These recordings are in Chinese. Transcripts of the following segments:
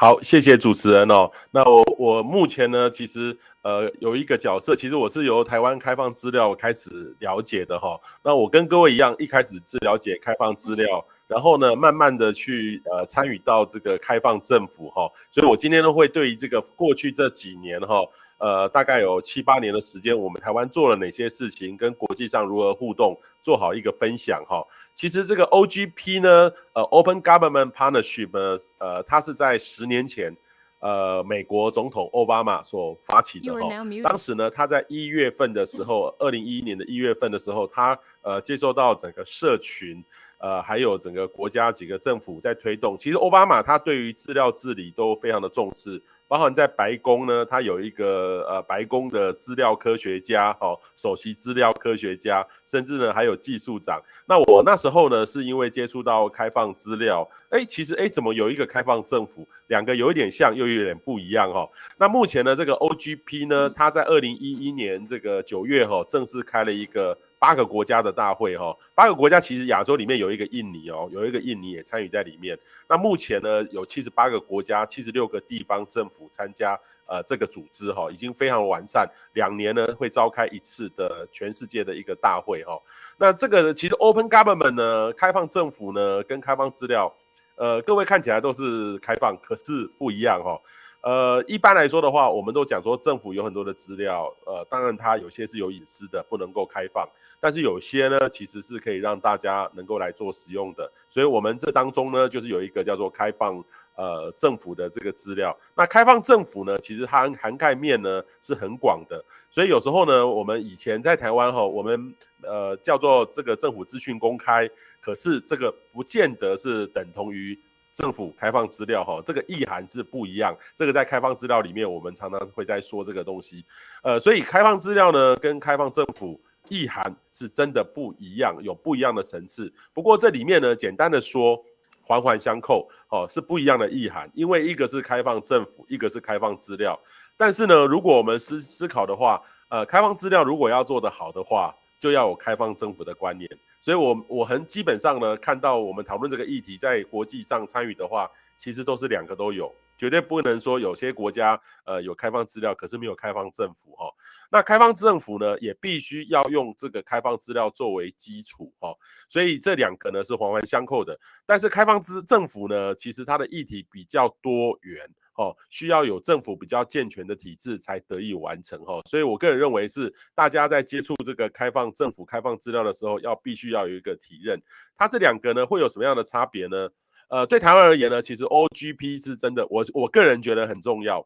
好，谢谢主持人哦。那我我目前呢，其实呃有一个角色，其实我是由台湾开放资料开始了解的哈。那我跟各位一样，一开始是了解开放资料，然后呢，慢慢的去呃参与到这个开放政府哈。所以我今天都会对于这个过去这几年哈。呃，大概有七八年的时间，我们台湾做了哪些事情，跟国际上如何互动，做好一个分享哈。其实这个 OGP 呢，呃，Open Government Partnership，呢，呃，它是在十年前，呃，美国总统奥巴马所发起的哈。当时呢，他在一月份的时候，二零一一年的一月份的时候，他呃，接收到整个社群，呃，还有整个国家几个政府在推动。其实奥巴马他对于资料治理都非常的重视。包含在白宫呢，他有一个呃白宫的资料科学家，哦，首席资料科学家，甚至呢还有技术长。那我那时候呢，是因为接触到开放资料，哎，其实哎，怎么有一个开放政府，两个有一点像又有点不一样哈。那目前呢，这个 OGP 呢，他在二零一一年这个九月哈，正式开了一个。八个国家的大会哈，八个国家其实亚洲里面有一个印尼哦，有一个印尼也参与在里面。那目前呢，有七十八个国家、七十六个地方政府参加，呃，这个组织哈已经非常完善。两年呢会召开一次的全世界的一个大会哈。那这个其实 Open Government 呢，开放政府呢跟开放资料，呃，各位看起来都是开放，可是不一样哈。呃，一般来说的话，我们都讲说政府有很多的资料，呃，当然它有些是有隐私的，不能够开放，但是有些呢，其实是可以让大家能够来做使用的。所以，我们这当中呢，就是有一个叫做开放呃政府的这个资料。那开放政府呢，其实它涵盖面呢是很广的。所以有时候呢，我们以前在台湾哈，我们呃叫做这个政府资讯公开，可是这个不见得是等同于。政府开放资料哈，这个意涵是不一样。这个在开放资料里面，我们常常会在说这个东西。呃，所以开放资料呢，跟开放政府意涵是真的不一样，有不一样的层次。不过这里面呢，简单的说，环环相扣哦，是不一样的意涵。因为一个是开放政府，一个是开放资料。但是呢，如果我们思思考的话，呃，开放资料如果要做得好的话，就要有开放政府的观念。所以，我我很基本上呢，看到我们讨论这个议题，在国际上参与的话，其实都是两个都有，绝对不能说有些国家呃有开放资料，可是没有开放政府哈。那开放政府呢，也必须要用这个开放资料作为基础哈。所以这两个呢是环环相扣的。但是开放资政府呢，其实它的议题比较多元。哦，需要有政府比较健全的体制才得以完成哈，所以我个人认为是大家在接触这个开放政府开放资料的时候，要必须要有一个体认。它这两个呢，会有什么样的差别呢？呃，对台湾而言呢，其实 OGP 是真的，我我个人觉得很重要，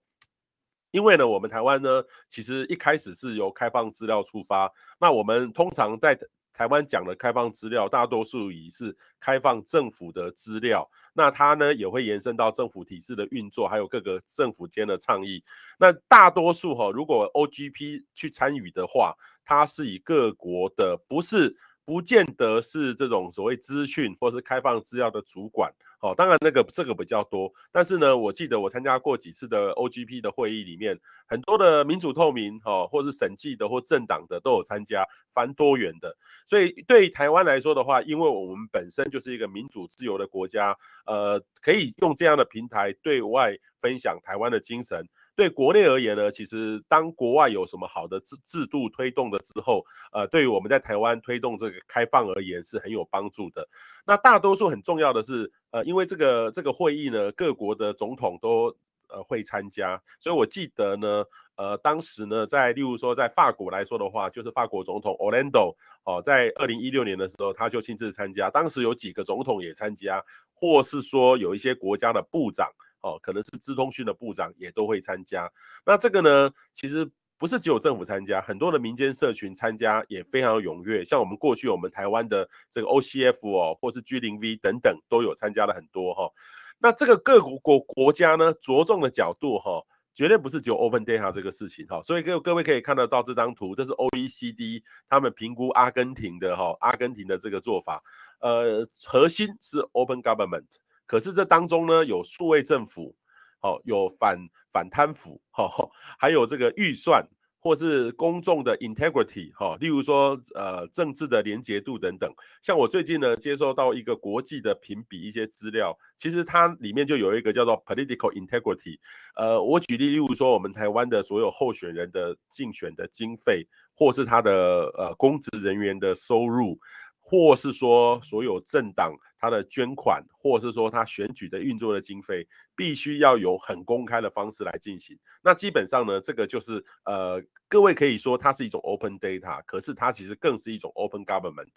因为呢，我们台湾呢，其实一开始是由开放资料出发，那我们通常在台湾讲的开放资料，大多数已是开放政府的资料，那它呢也会延伸到政府体制的运作，还有各个政府间的倡议。那大多数哈，如果 OGP 去参与的话，它是以各国的，不是不见得是这种所谓资讯或是开放资料的主管。哦，当然那个这个比较多，但是呢，我记得我参加过几次的 OGP 的会议里面，很多的民主透明，哦，或是审计的或政党的都有参加，凡多元的。所以对台湾来说的话，因为我们本身就是一个民主自由的国家，呃，可以用这样的平台对外分享台湾的精神。对国内而言呢，其实当国外有什么好的制制度推动了之后，呃，对于我们在台湾推动这个开放而言是很有帮助的。那大多数很重要的是，呃，因为这个这个会议呢，各国的总统都呃会参加，所以我记得呢，呃，当时呢，在例如说在法国来说的话，就是法国总统 Orlando 哦，在二零一六年的时候他就亲自参加，当时有几个总统也参加，或是说有一些国家的部长。哦，可能是资通讯的部长也都会参加。那这个呢，其实不是只有政府参加，很多的民间社群参加也非常踊跃。像我们过去，我们台湾的这个 OCF 哦，或是 G 零 V 等等都有参加了很多哈。那这个各国国国家呢，着重的角度哈，绝对不是只有 Open Data 这个事情哈。所以各各位可以看得到这张图，这是 OECD 他们评估阿根廷的哈，阿根廷的这个做法，呃，核心是 Open Government。可是这当中呢，有数位政府，好有反反贪腐，好还有这个预算或是公众的 integrity 哈，例如说呃政治的廉洁度等等。像我最近呢接收到一个国际的评比一些资料，其实它里面就有一个叫做 political integrity。呃，我举例例如说我们台湾的所有候选人的竞选的经费，或是他的呃公职人员的收入。或是说所有政党他的捐款，或是说他选举的运作的经费，必须要有很公开的方式来进行。那基本上呢，这个就是呃，各位可以说它是一种 open data，可是它其实更是一种 open government。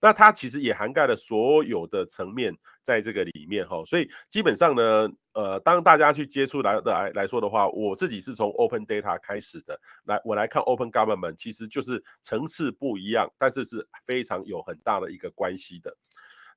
那它其实也涵盖了所有的层面，在这个里面哈，所以基本上呢，呃，当大家去接触来的来来说的话，我自己是从 open data 开始的，来我来看 open government，其实就是层次不一样，但是是非常有很大的一个关系的。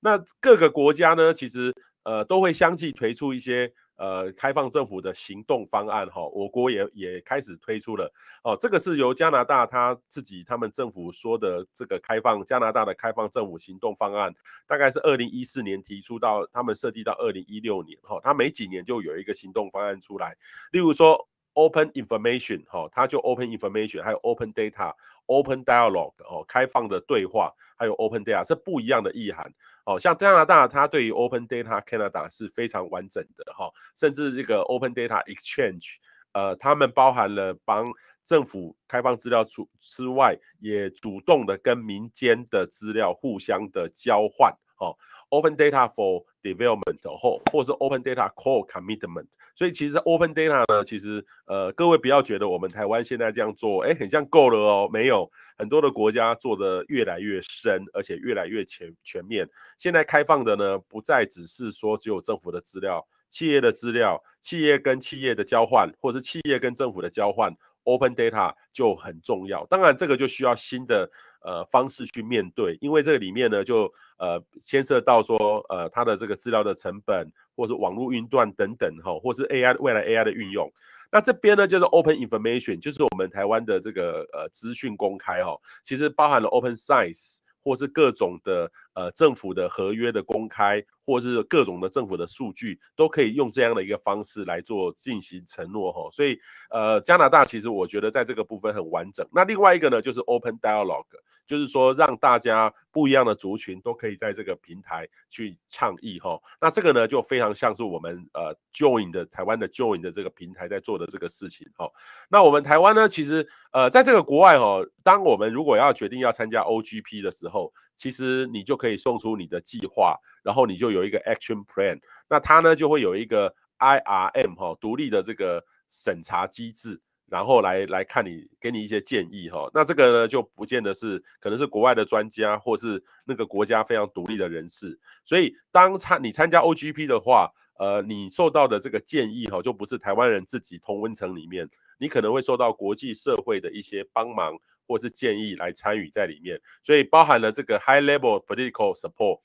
那各个国家呢，其实呃都会相继推出一些。呃，开放政府的行动方案哈，我国也也开始推出了哦，这个是由加拿大他自己他们政府说的这个开放加拿大的开放政府行动方案，大概是二零一四年提出到他们设计到二零一六年哈，他每几年就有一个行动方案出来，例如说。Open information 哈，它就 open information，还有 open data，open dialogue 哦，开放的对话，还有 open data 是不一样的意涵哦。像加拿大，它对于 open data Canada 是非常完整的哈，甚至这个 open data exchange，呃，他们包含了帮政府开放资料之之外，也主动的跟民间的资料互相的交换哦。Open data for development，后或者是 open data core commitment。所以其实 open data 呢，其实呃，各位不要觉得我们台湾现在这样做，哎，很像够了哦。没有很多的国家做的越来越深，而且越来越全全面。现在开放的呢，不再只是说只有政府的资料、企业的资料、企业跟企业的交换，或者是企业跟政府的交换，open data 就很重要。当然，这个就需要新的。呃，方式去面对，因为这个里面呢，就呃牵涉到说，呃，它的这个资料的成本，或者是网络运断等等，哈，或是 AI 未来 AI 的运用。那这边呢，就是 Open Information，就是我们台湾的这个呃资讯公开，哈，其实包含了 Open Science，或是各种的。呃，政府的合约的公开，或是各种的政府的数据，都可以用这样的一个方式来做进行承诺哈。所以呃，加拿大其实我觉得在这个部分很完整。那另外一个呢，就是 open dialogue，就是说让大家不一样的族群都可以在这个平台去倡议哈。那这个呢，就非常像是我们呃 join 的台湾的 join 的这个平台在做的这个事情哈。那我们台湾呢，其实呃，在这个国外哈，当我们如果要决定要参加 OGP 的时候，其实你就可以送出你的计划，然后你就有一个 action plan。那它呢就会有一个 IRM 哈，独立的这个审查机制，然后来来看你，给你一些建议哈。那这个呢就不见得是可能是国外的专家，或是那个国家非常独立的人士。所以当参你参加 OGP 的话，呃，你受到的这个建议哈，就不是台湾人自己同温层里面，你可能会受到国际社会的一些帮忙。或是建议来参与在里面，所以包含了这个 high level political support，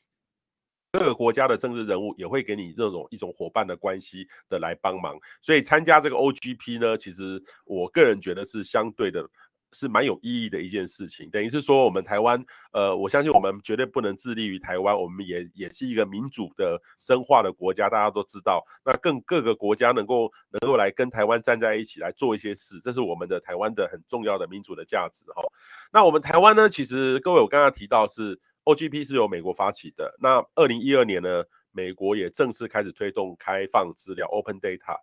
各个国家的政治人物也会给你这种一种伙伴的关系的来帮忙，所以参加这个 OGP 呢，其实我个人觉得是相对的。是蛮有意义的一件事情，等于是说我们台湾，呃，我相信我们绝对不能自立于台湾，我们也也是一个民主的、深化的国家，大家都知道。那更各个国家能够能够来跟台湾站在一起来做一些事，这是我们的台湾的很重要的民主的价值哈。那我们台湾呢，其实各位我刚刚提到是 OGP 是由美国发起的，那二零一二年呢，美国也正式开始推动开放资料 Open Data。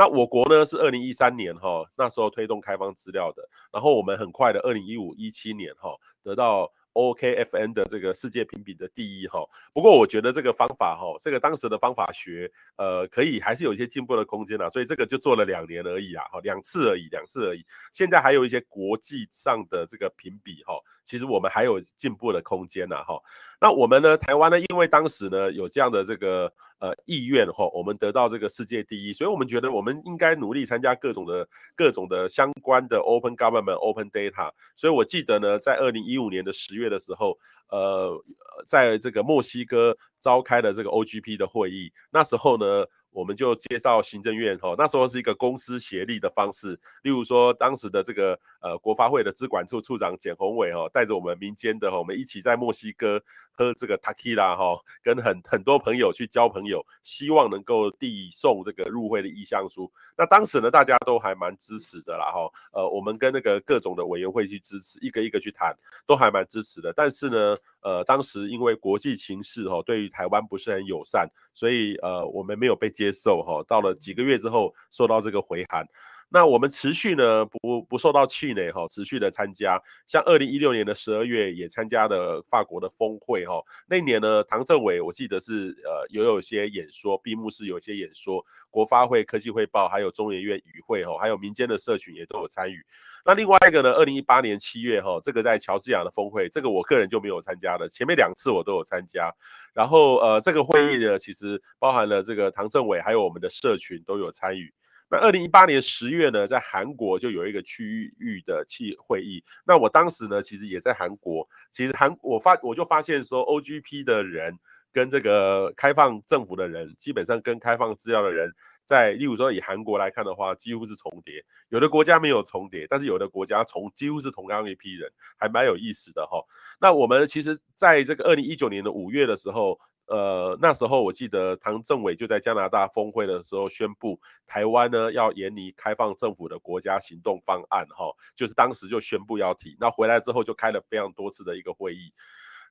那我国呢是二零一三年哈，那时候推动开放资料的，然后我们很快的二零一五一七年哈，得到 OKFN 的这个世界评比的第一哈。不过我觉得这个方法哈，这个当时的方法学呃，可以还是有一些进步的空间了，所以这个就做了两年而已啊，哈，两次而已，两次而已。现在还有一些国际上的这个评比哈，其实我们还有进步的空间呢，哈。那我们呢？台湾呢？因为当时呢有这样的这个呃意愿哈，我们得到这个世界第一，所以我们觉得我们应该努力参加各种的、各种的相关的 open government、open data。所以我记得呢，在二零一五年的十月的时候，呃，在这个墨西哥召开的这个 OGP 的会议，那时候呢。我们就介绍行政院哈，那时候是一个公私协力的方式，例如说当时的这个呃国发会的资管处处长简宏伟哈，带着我们民间的我们一起在墨西哥喝这个塔吉拉哈，跟很很多朋友去交朋友，希望能够递送这个入会的意向书。那当时呢，大家都还蛮支持的啦哈，呃，我们跟那个各种的委员会去支持，一个一个去谈，都还蛮支持的。但是呢，呃，当时因为国际形势哈，对于台湾不是很友善，所以呃，我们没有被接受哈。到了几个月之后，收到这个回函。那我们持续呢不不受到气馁哈，持续的参加，像二零一六年的十二月也参加了法国的峰会哈，那年呢唐政委我记得是呃有有些演说，闭幕式有一些演说，国发会科技汇报，还有中研院与会哈，还有民间的社群也都有参与。那另外一个呢，二零一八年七月哈，这个在乔治亚的峰会，这个我个人就没有参加了，前面两次我都有参加，然后呃这个会议呢其实包含了这个唐政委还有我们的社群都有参与。那二零一八年十月呢，在韩国就有一个区域的气会议。那我当时呢，其实也在韩国。其实韩，我发我就发现说，OGP 的人跟这个开放政府的人，基本上跟开放资料的人，在例如说以韩国来看的话，几乎是重叠。有的国家没有重叠，但是有的国家重几乎是同样一批人，还蛮有意思的哈。那我们其实在这个二零一九年的五月的时候。呃，那时候我记得唐政委就在加拿大峰会的时候宣布，台湾呢要研拟开放政府的国家行动方案，哈，就是当时就宣布要提。那回来之后就开了非常多次的一个会议，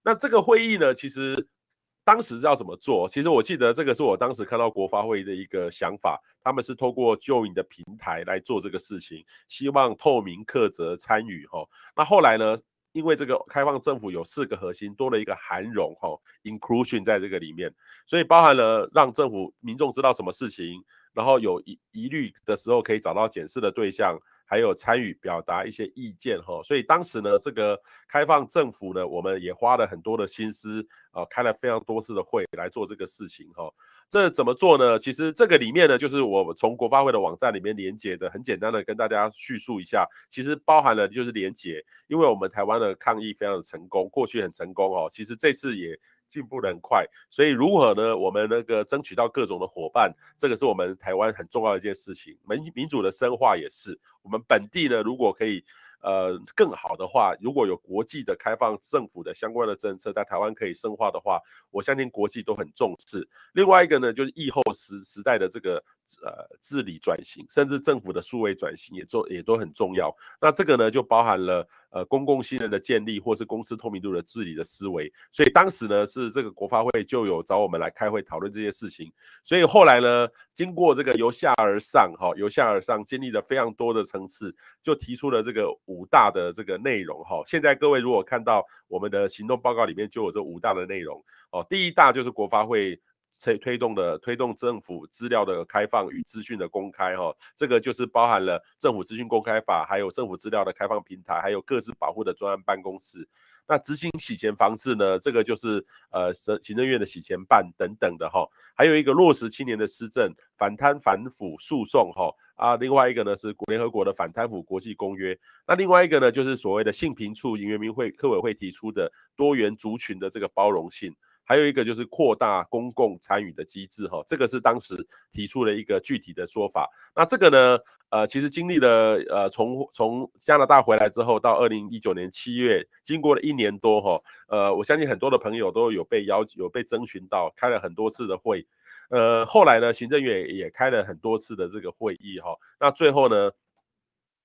那这个会议呢，其实当时要怎么做？其实我记得这个是我当时看到国发会的一个想法，他们是透过 JOIN 的平台来做这个事情，希望透明、克责参与，哈。那后来呢？因为这个开放政府有四个核心，多了一个含容哈，inclusion 在这个里面，所以包含了让政府民众知道什么事情，然后有疑疑虑的时候可以找到检视的对象，还有参与表达一些意见哈。所以当时呢，这个开放政府呢，我们也花了很多的心思，呃，开了非常多次的会来做这个事情哈。这怎么做呢？其实这个里面呢，就是我从国发会的网站里面连接的，很简单的跟大家叙述一下。其实包含了就是连接，因为我们台湾的抗疫非常的成功，过去很成功哦。其实这次也进步很快，所以如何呢？我们那个争取到各种的伙伴，这个是我们台湾很重要的一件事情，民民主的深化也是。我们本地呢，如果可以。呃，更好的话，如果有国际的开放政府的相关的政策在台湾可以深化的话，我相信国际都很重视。另外一个呢，就是疫后时时代的这个。呃，治理转型，甚至政府的数位转型也做也都很重要。那这个呢，就包含了呃公共信任的建立，或是公司透明度的治理的思维。所以当时呢，是这个国发会就有找我们来开会讨论这些事情。所以后来呢，经过这个由下而上，哈，由下而上建立了非常多的层次，就提出了这个五大的这个内容，哈。现在各位如果看到我们的行动报告里面，就有这五大的内容。哦，第一大就是国发会。推推动的推动政府资料的开放与资讯的公开，哈，这个就是包含了政府资讯公开法，还有政府资料的开放平台，还有各自保护的专案办公室。那执行洗钱防治呢？这个就是呃的行政院的洗钱办等等的哈，还有一个落实青年的施政反贪反腐诉讼哈啊，另外一个呢是联合国的反贪腐国际公约，那另外一个呢就是所谓的性平处营员民会科委会提出的多元族群的这个包容性。还有一个就是扩大公共参与的机制，哈，这个是当时提出了一个具体的说法。那这个呢，呃，其实经历了呃从从加拿大回来之后，到二零一九年七月，经过了一年多，哈，呃，我相信很多的朋友都有被邀有被征询到，开了很多次的会，呃，后来呢，行政院也开了很多次的这个会议，哈，那最后呢？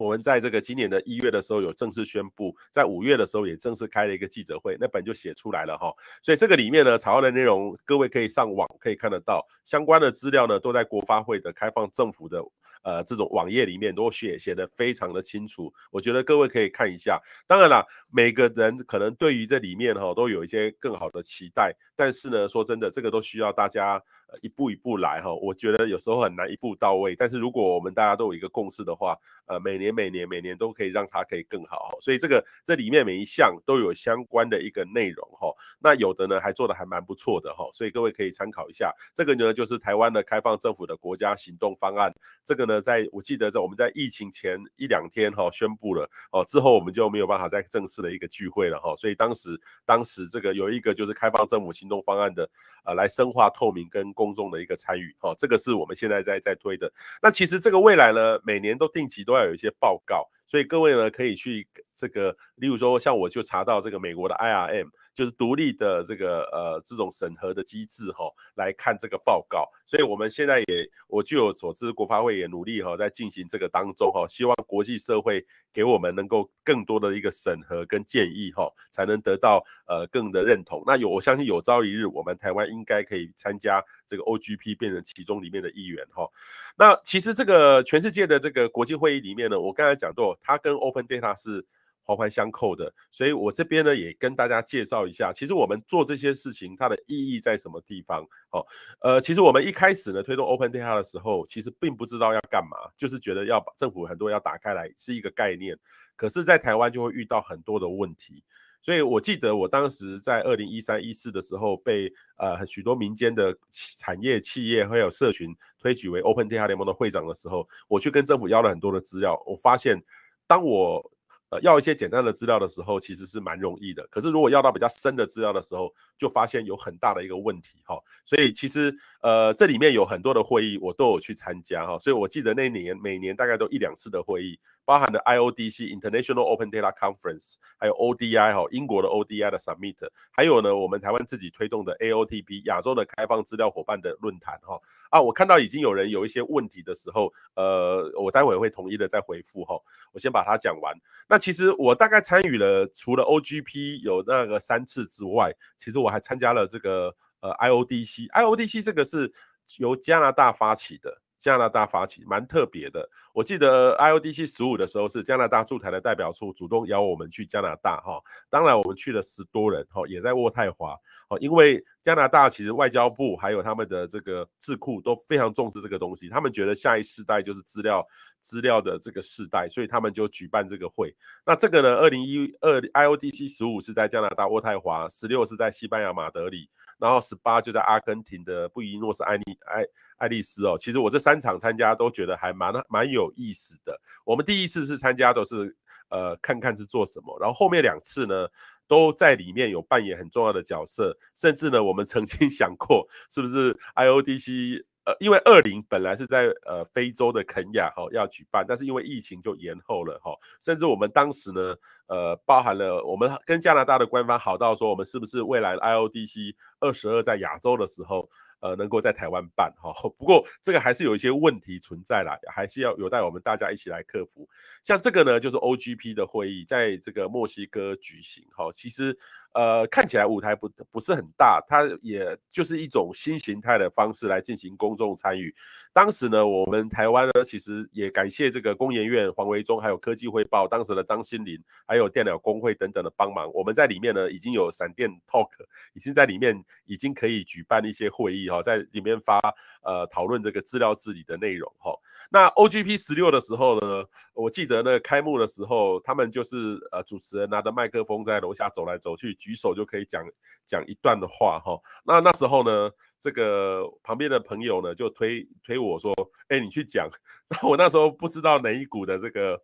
我们在这个今年的一月的时候有正式宣布，在五月的时候也正式开了一个记者会，那本就写出来了哈。所以这个里面呢，草案的内容各位可以上网可以看得到，相关的资料呢都在国发会的开放政府的呃这种网页里面都写写的非常的清楚，我觉得各位可以看一下。当然了，每个人可能对于这里面哈都有一些更好的期待。但是呢，说真的，这个都需要大家一步一步来哈。我觉得有时候很难一步到位。但是如果我们大家都有一个共识的话，呃，每年、每年、每年都可以让它可以更好哈。所以这个这里面每一项都有相关的一个内容哈。那有的呢还做的还蛮不错的哈，所以各位可以参考一下。这个呢就是台湾的开放政府的国家行动方案。这个呢，在我记得在我们在疫情前一两天哈宣布了哦，之后我们就没有办法再正式的一个聚会了哈。所以当时当时这个有一个就是开放政府。行动方案的，呃，来深化透明跟公众的一个参与，哦，这个是我们现在在在推的。那其实这个未来呢，每年都定期都要有一些报告。所以各位呢，可以去这个，例如说像我就查到这个美国的 IRM，就是独立的这个呃这种审核的机制哈，来看这个报告。所以我们现在也，我据我所知，国发会也努力哈，在进行这个当中哈，希望国际社会给我们能够更多的一个审核跟建议哈，才能得到呃更的认同。那有我相信有朝一日，我们台湾应该可以参加。这个 OGP 变成其中里面的一员哈，那其实这个全世界的这个国际会议里面呢，我刚才讲到，它跟 Open Data 是环环相扣的，所以我这边呢也跟大家介绍一下，其实我们做这些事情它的意义在什么地方？哦，呃，其实我们一开始呢推动 Open Data 的时候，其实并不知道要干嘛，就是觉得要把政府很多要打开来是一个概念，可是，在台湾就会遇到很多的问题。所以，我记得我当时在二零一三一四的时候，被呃许多民间的产业企业还有社群推举为 Open d a t 联盟的会长的时候，我去跟政府要了很多的资料。我发现，当我呃要一些简单的资料的时候，其实是蛮容易的。可是，如果要到比较深的资料的时候，就发现有很大的一个问题哈。所以，其实。呃，这里面有很多的会议，我都有去参加哈，所以我记得那年每年大概都一两次的会议，包含的 IODC International Open Data Conference，还有 ODI 哈英国的 ODI 的 Summit，还有呢我们台湾自己推动的 AOTP 亚洲的开放资料伙伴的论坛哈。啊，我看到已经有人有一些问题的时候，呃，我待会会统一的再回复哈，我先把它讲完。那其实我大概参与了，除了 OGP 有那个三次之外，其实我还参加了这个。呃，IODC，IODC 这个是由加拿大发起的。加拿大发起蛮特别的，我记得 IODC 十五的时候是加拿大驻台的代表处主动邀我们去加拿大哈，当然我们去了十多人哈，也在渥太华哦，因为加拿大其实外交部还有他们的这个智库都非常重视这个东西，他们觉得下一世代就是资料资料的这个世代，所以他们就举办这个会。那这个呢，二零一二 IODC 十五是在加拿大渥太华，十六是在西班牙马德里，然后十八就在阿根廷的布宜诺斯艾利艾艾丽斯哦，其实我这三。三场参加都觉得还蛮蛮有意思的。我们第一次是参加都是呃看看是做什么，然后后面两次呢都在里面有扮演很重要的角色。甚至呢，我们曾经想过 是不是 IODC 呃，因为二零本来是在呃非洲的肯亚哈要举办，但是因为疫情就延后了哈。甚至我们当时呢呃包含了我们跟加拿大的官方好到说我们是不是未来的 IODC 二十二在亚洲的时候。呃，能够在台湾办哈，不过这个还是有一些问题存在啦，还是要有待我们大家一起来克服。像这个呢，就是 O G P 的会议在这个墨西哥举行哈，其实。呃，看起来舞台不不是很大，它也就是一种新形态的方式来进行公众参与。当时呢，我们台湾呢，其实也感谢这个工研院黄维忠，还有科技汇报当时的张新林，还有电脑工会等等的帮忙。我们在里面呢，已经有闪电 talk，已经在里面已经可以举办一些会议哈，在里面发呃讨论这个资料治理的内容哈。那 OGP 十六的时候呢，我记得呢开幕的时候，他们就是呃主持人拿着麦克风在楼下走来走去。举手就可以讲讲一段的话哈，那那时候呢，这个旁边的朋友呢就推推我说，哎，你去讲。我那时候不知道哪一股的这个。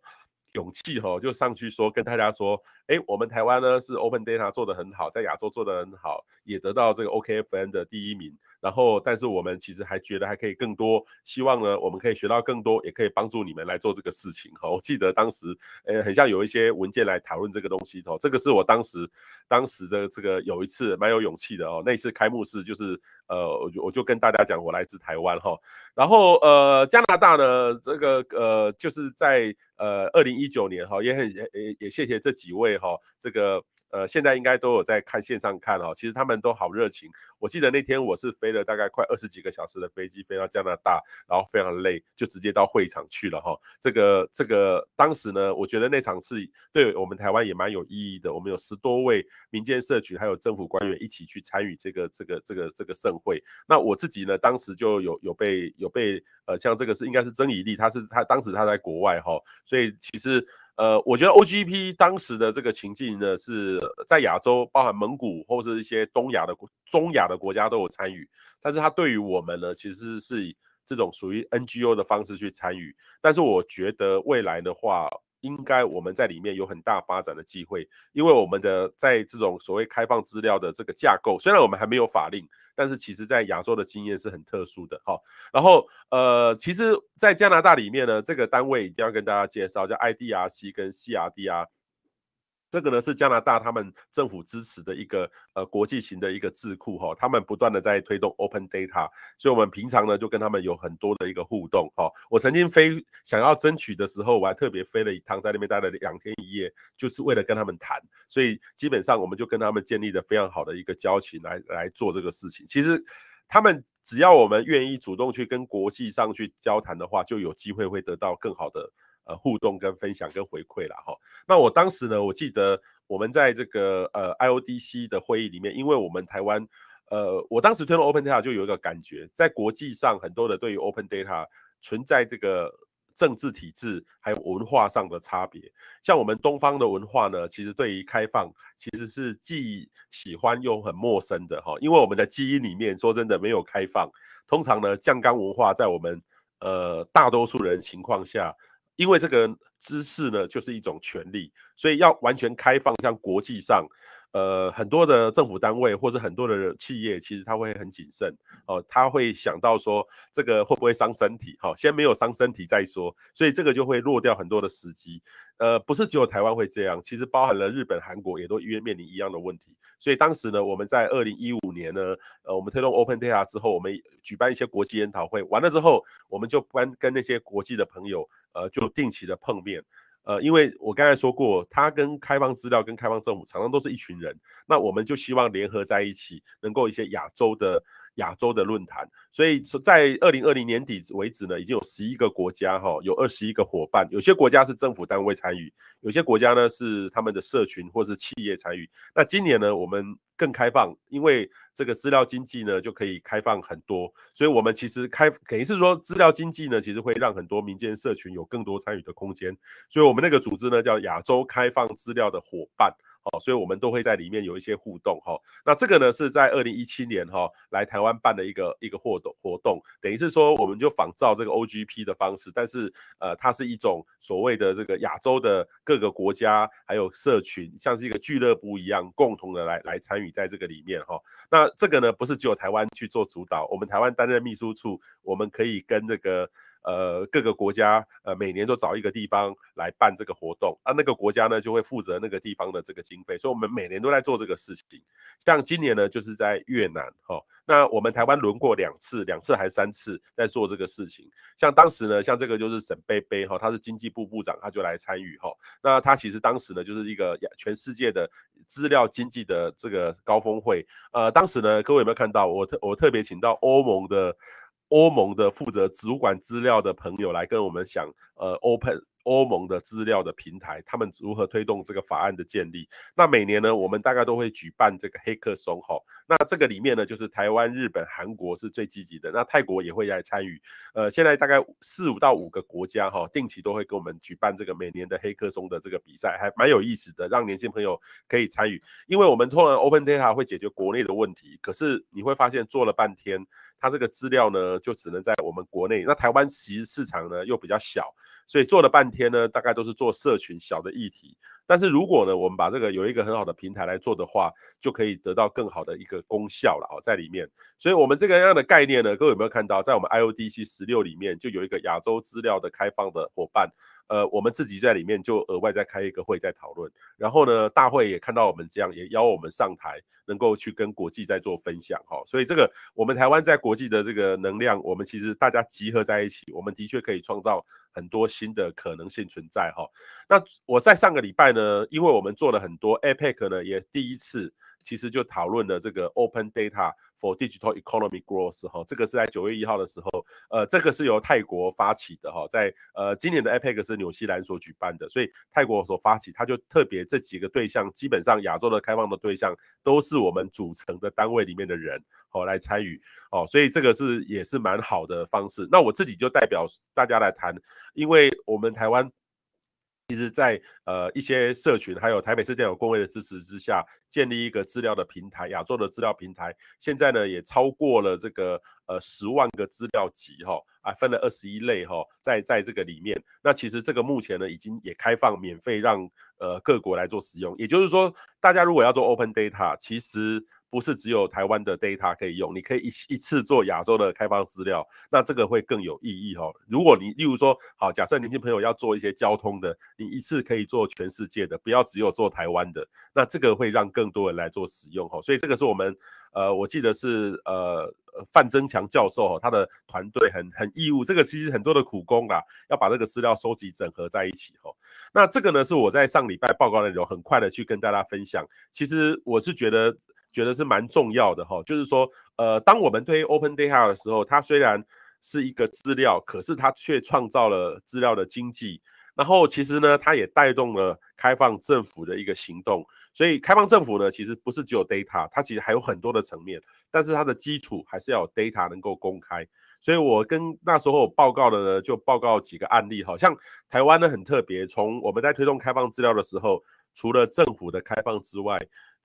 勇气哈，就上去说跟大家说，哎，我们台湾呢是 open data 做的很好，在亚洲做的很好，也得到这个 OKFN 的第一名。然后，但是我们其实还觉得还可以更多，希望呢我们可以学到更多，也可以帮助你们来做这个事情哈。我记得当时，呃，很像有一些文件来讨论这个东西。哦，这个是我当时当时的这个有一次蛮有勇气的哦。那一次开幕式就是，呃，我我就跟大家讲我来自台湾哈。然后，呃，加拿大呢，这个呃，就是在。呃，二零一九年哈，也很也也也谢谢这几位哈，这个。呃，现在应该都有在看线上看哦。其实他们都好热情。我记得那天我是飞了大概快二十几个小时的飞机，飞到加拿大，然后非常累，就直接到会场去了哈。这个这个当时呢，我觉得那场是对我们台湾也蛮有意义的。我们有十多位民间社群还有政府官员一起去参与这个这个这个这个盛会。那我自己呢，当时就有有被有被呃，像这个是应该是曾以利，他是他当时他在国外哈，所以其实。呃，我觉得 O G P 当时的这个情境呢，是在亚洲，包含蒙古或者一些东亚的中亚的国家都有参与，但是它对于我们呢，其实是以这种属于 N G O 的方式去参与，但是我觉得未来的话。应该我们在里面有很大发展的机会，因为我们的在这种所谓开放资料的这个架构，虽然我们还没有法令，但是其实在亚洲的经验是很特殊的哈。然后呃，其实在加拿大里面呢，这个单位一定要跟大家介绍，叫 IDRC 跟 c r d r 这个呢是加拿大他们政府支持的一个呃国际型的一个智库哈，他们不断的在推动 open data，所以我们平常呢就跟他们有很多的一个互动哈。我曾经飞想要争取的时候，我还特别飞了一趟，在那边待了两天一夜，就是为了跟他们谈。所以基本上我们就跟他们建立了非常好的一个交情，来来做这个事情。其实他们只要我们愿意主动去跟国际上去交谈的话，就有机会会得到更好的。呃，互动跟分享跟回馈了哈。那我当时呢，我记得我们在这个呃 IODC 的会议里面，因为我们台湾呃，我当时推了 Open Data 就有一个感觉，在国际上很多的对于 Open Data 存在这个政治体制还有文化上的差别。像我们东方的文化呢，其实对于开放其实是既喜欢又很陌生的哈，因为我们的基因里面说真的没有开放。通常呢，酱缸文化在我们呃大多数人情况下。因为这个知识呢，就是一种权利，所以要完全开放，像国际上。呃，很多的政府单位或者很多的企业，其实他会很谨慎，哦，他会想到说这个会不会伤身体，哈，先没有伤身体再说，所以这个就会落掉很多的时机。呃，不是只有台湾会这样，其实包含了日本、韩国也都约面临一样的问题。所以当时呢，我们在二零一五年呢，呃，我们推动 Open Data 之后，我们举办一些国际研讨会，完了之后，我们就关跟那些国际的朋友，呃，就定期的碰面。呃，因为我刚才说过，他跟开放资料、跟开放政府常常都是一群人，那我们就希望联合在一起，能够一些亚洲的。亚洲的论坛，所以说在二零二零年底为止呢，已经有十一个国家哈，有二十一个伙伴，有些国家是政府单位参与，有些国家呢是他们的社群或是企业参与。那今年呢，我们更开放，因为这个资料经济呢就可以开放很多，所以我们其实开等于是说资料经济呢，其实会让很多民间社群有更多参与的空间。所以我们那个组织呢叫亚洲开放资料的伙伴。哦，所以我们都会在里面有一些互动哈。那这个呢，是在二零一七年哈来台湾办的一个一个活动活动，等于是说我们就仿照这个 OGP 的方式，但是呃，它是一种所谓的这个亚洲的各个国家还有社群，像是一个俱乐部一样，共同的来来参与在这个里面哈。那这个呢，不是只有台湾去做主导，我们台湾担任秘书处，我们可以跟这个。呃，各个国家呃，每年都找一个地方来办这个活动啊，那个国家呢就会负责那个地方的这个经费，所以我们每年都在做这个事情。像今年呢，就是在越南哈，那我们台湾轮过两次，两次还三次在做这个事情。像当时呢，像这个就是沈贝贝哈，他是经济部部长，他就来参与哈。那他其实当时呢，就是一个全世界的资料经济的这个高峰会。呃，当时呢，各位有没有看到我特我特别请到欧盟的。欧盟的负责主管资料的朋友来跟我们讲，呃，Open。欧盟的资料的平台，他们如何推动这个法案的建立？那每年呢，我们大概都会举办这个黑客松哈。那这个里面呢，就是台湾、日本、韩国是最积极的。那泰国也会来参与。呃，现在大概四五到五个国家哈，定期都会跟我们举办这个每年的黑客松的这个比赛，还蛮有意思的，让年轻朋友可以参与。因为我们通常 open data 会解决国内的问题，可是你会发现做了半天，它这个资料呢，就只能在我们国内。那台湾其实市场呢又比较小。所以做了半天呢，大概都是做社群小的议题。但是如果呢，我们把这个有一个很好的平台来做的话，就可以得到更好的一个功效了哦，在里面。所以，我们这个样的概念呢，各位有没有看到，在我们 IODC 十六里面就有一个亚洲资料的开放的伙伴。呃，我们自己在里面就额外再开一个会，在讨论。然后呢，大会也看到我们这样，也邀我们上台，能够去跟国际在做分享哈。所以这个我们台湾在国际的这个能量，我们其实大家集合在一起，我们的确可以创造很多新的可能性存在哈。那我在上个礼拜呢，因为我们做了很多 APEC 呢，也第一次。其实就讨论了这个 Open Data for Digital Economy Growth 哈，这个是在九月一号的时候，呃，这个是由泰国发起的哈，在呃今年的 APEC 是纽西兰所举办的，所以泰国所发起，它就特别这几个对象，基本上亚洲的开放的对象都是我们组成的单位里面的人哦来参与哦，所以这个是也是蛮好的方式。那我自己就代表大家来谈，因为我们台湾。其实在呃一些社群，还有台北市电脑工会的支持之下，建立一个资料的平台，亚洲的资料平台，现在呢也超过了这个呃十万个资料集哈，啊分了二十一类哈，在在这个里面，那其实这个目前呢已经也开放免费让呃各国来做使用，也就是说，大家如果要做 Open Data，其实。不是只有台湾的 data 可以用，你可以一一次做亚洲的开放资料，那这个会更有意义哦。如果你例如说，好，假设年轻朋友要做一些交通的，你一次可以做全世界的，不要只有做台湾的，那这个会让更多人来做使用哦。所以这个是我们，呃，我记得是呃范增强教授，哦、他的团队很很义务，这个其实很多的苦工啊，要把这个资料收集整合在一起哦。那这个呢，是我在上礼拜报告内容很快的去跟大家分享，其实我是觉得。觉得是蛮重要的哈，就是说，呃，当我们推 open data 的时候，它虽然是一个资料，可是它却创造了资料的经济。然后其实呢，它也带动了开放政府的一个行动。所以开放政府呢，其实不是只有 data，它其实还有很多的层面。但是它的基础还是要有 data 能够公开。所以我跟那时候报告的呢，就报告几个案例哈，像台湾呢很特别，从我们在推动开放资料的时候，除了政府的开放之外，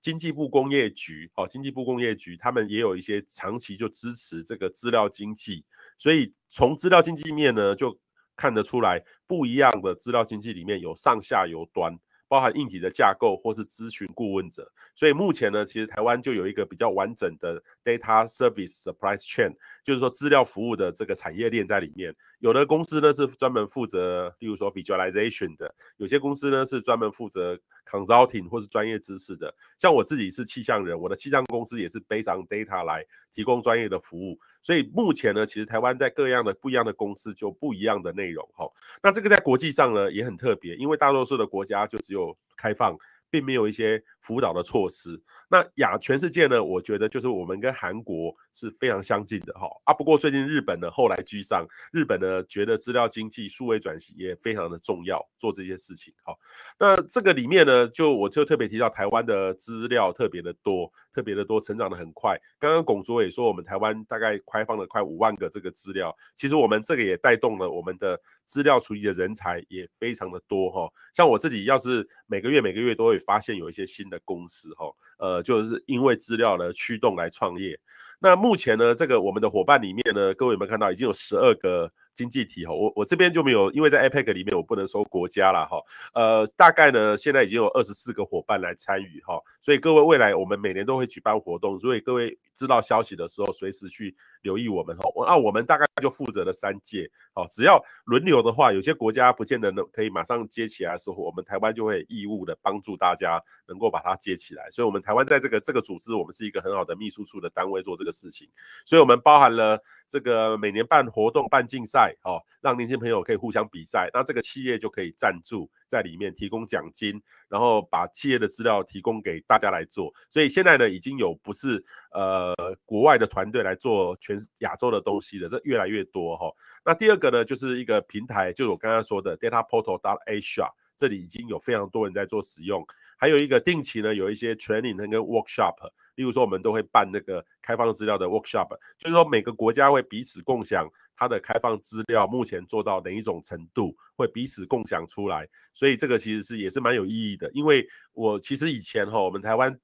经济部工业局哦，经济部工业局他们也有一些长期就支持这个资料经济，所以从资料经济面呢，就看得出来不一样的资料经济里面有上下游端，包含硬体的架构或是咨询顾问者，所以目前呢，其实台湾就有一个比较完整的。Data service supply chain，就是说资料服务的这个产业链在里面。有的公司呢是专门负责，例如说 visualization 的；有些公司呢是专门负责 consulting 或是专业知识的。像我自己是气象人，我的气象公司也是 based on data 来提供专业的服务。所以目前呢，其实台湾在各样的不一样的公司，就不一样的内容哈。那这个在国际上呢也很特别，因为大多数的国家就只有开放。并没有一些辅导的措施。那亚全世界呢？我觉得就是我们跟韩国是非常相近的哈啊。不过最近日本呢后来居上，日本呢觉得资料经济、数位转型也非常的重要，做这些事情。哈。那这个里面呢，就我就特别提到台湾的资料特别的多，特别的多，成长的很快。刚刚拱卓也说，我们台湾大概开放了快五万个这个资料。其实我们这个也带动了我们的。资料处理的人才也非常的多哈，像我自己要是每个月每个月都会发现有一些新的公司哈，呃，就是因为资料的驱动来创业。那目前呢，这个我们的伙伴里面呢，各位有没有看到，已经有十二个经济体哈，我我这边就没有，因为在 APEC 里面我不能说国家了哈，呃，大概呢现在已经有二十四个伙伴来参与哈，所以各位未来我们每年都会举办活动，所以各位知道消息的时候，随时去留意我们哈。我那我们大概就负责了三届，哦，只要轮流的话，有些国家不见得能可以马上接起来，的时候，我们台湾就会义务的帮助大家能够把它接起来，所以我们台湾在这个这个组织，我们是一个很好的秘书处的单位做这。的事情，所以我们包含了这个每年办活动、办竞赛，哦，让年轻朋友可以互相比赛。那这个企业就可以赞助在里面提供奖金，然后把企业的资料提供给大家来做。所以现在呢，已经有不是呃国外的团队来做全亚洲的东西了，这越来越多哈。那第二个呢，就是一个平台，就是我刚刚说的 Data Portal Asia，这里已经有非常多人在做使用。还有一个定期呢，有一些 training workshop，例如说我们都会办那个开放资料的 workshop，就是说每个国家会彼此共享它的开放资料，目前做到哪一种程度，会彼此共享出来。所以这个其实是也是蛮有意义的，因为我其实以前哈，我们台湾。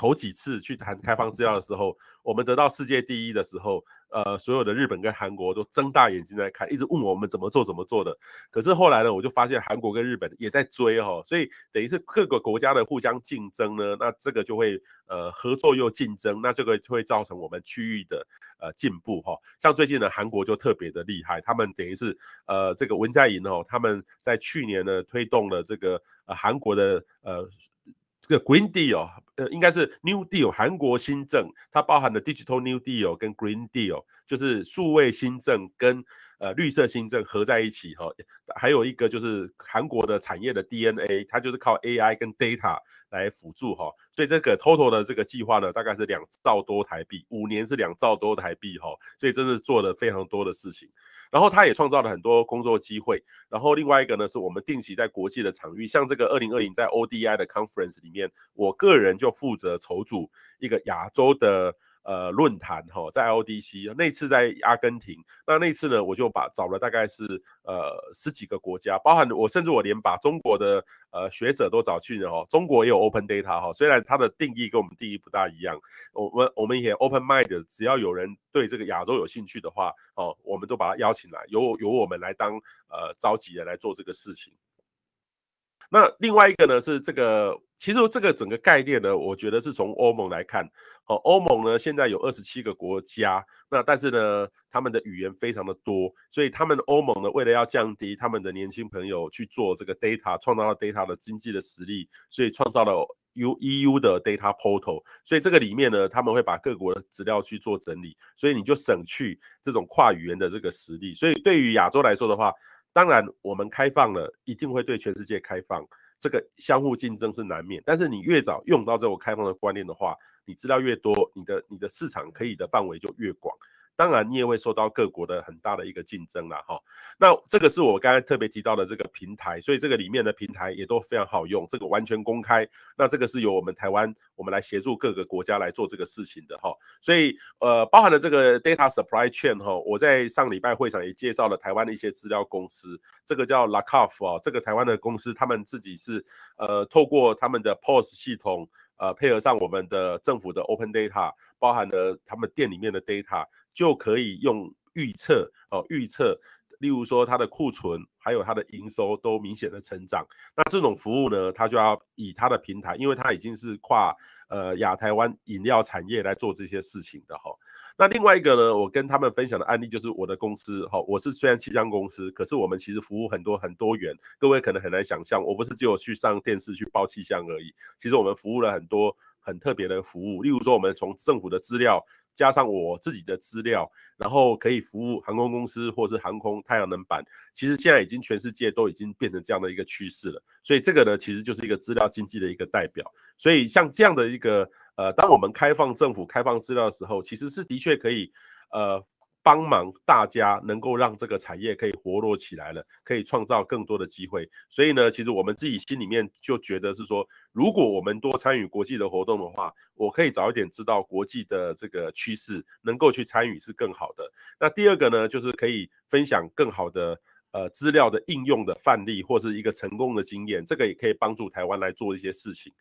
头几次去谈开放资料的时候，我们得到世界第一的时候，呃，所有的日本跟韩国都睁大眼睛在看，一直问我们怎么做怎么做的。可是后来呢，我就发现韩国跟日本也在追哈，所以等于是各个国家的互相竞争呢，那这个就会呃合作又竞争，那这个就会造成我们区域的呃进步哈。像最近呢，韩国就特别的厉害，他们等于是呃这个文在寅哦，他们在去年呢推动了这个呃韩国的呃这个 Green Deal。应该是 New Deal 韩国新政，它包含了 Digital New Deal 跟 Green Deal 就是数位新政跟呃绿色新政合在一起哈，还有一个就是韩国的产业的 DNA，它就是靠 AI 跟 Data 来辅助哈，所以这个 Total 的这个计划呢，大概是两兆多台币，五年是两兆多台币哈，所以真的做了非常多的事情。然后他也创造了很多工作机会。然后另外一个呢，是我们定期在国际的场域，像这个二零二零在 O D I 的 conference 里面，我个人就负责筹组一个亚洲的。呃，论坛哈，在 l d c 那次在阿根廷，那那次呢，我就把找了大概是呃十几个国家，包含我甚至我连把中国的呃学者都找去了哦。中国也有 Open Data 哈，虽然它的定义跟我们定义不大一样，我们我们也 Open Mind，只要有人对这个亚洲有兴趣的话哦，我们都把他邀请来，由由我们来当呃召集人来做这个事情。那另外一个呢是这个，其实这个整个概念呢，我觉得是从欧盟来看，哦，欧盟呢现在有二十七个国家，那但是呢，他们的语言非常的多，所以他们欧盟呢为了要降低他们的年轻朋友去做这个 data，创造了 data 的经济的实力，所以创造了 U E U 的 data portal，所以这个里面呢他们会把各国的资料去做整理，所以你就省去这种跨语言的这个实力，所以对于亚洲来说的话。当然，我们开放了，一定会对全世界开放。这个相互竞争是难免，但是你越早用到这个开放的观念的话，你知道越多，你的你的市场可以的范围就越广。当然，你也会受到各国的很大的一个竞争啦。哈。那这个是我刚才特别提到的这个平台，所以这个里面的平台也都非常好用，这个完全公开。那这个是由我们台湾我们来协助各个国家来做这个事情的哈。所以呃，包含了这个 data supply chain 哈，我在上礼拜会上也介绍了台湾的一些资料公司，这个叫 l a c k o f f 啊，这个台湾的公司，他们自己是呃透过他们的 POS 系统。呃，配合上我们的政府的 open data，包含的他们店里面的 data，就可以用预测哦，预测，例如说它的库存还有它的营收都明显的成长，那这种服务呢，它就要以它的平台，因为它已经是跨呃亚台湾饮料产业来做这些事情的哈。那另外一个呢，我跟他们分享的案例就是我的公司，哦，我是虽然气象公司，可是我们其实服务很多很多元，各位可能很难想象，我不是只有去上电视去报气象而已，其实我们服务了很多。很特别的服务，例如说，我们从政府的资料加上我自己的资料，然后可以服务航空公司或是航空太阳能板。其实现在已经全世界都已经变成这样的一个趋势了，所以这个呢，其实就是一个资料经济的一个代表。所以像这样的一个呃，当我们开放政府开放资料的时候，其实是的确可以呃。帮忙大家能够让这个产业可以活络起来了，可以创造更多的机会。所以呢，其实我们自己心里面就觉得是说，如果我们多参与国际的活动的话，我可以早一点知道国际的这个趋势，能够去参与是更好的。那第二个呢，就是可以分享更好的。呃，资料的应用的范例，或是一个成功的经验，这个也可以帮助台湾来做一些事情。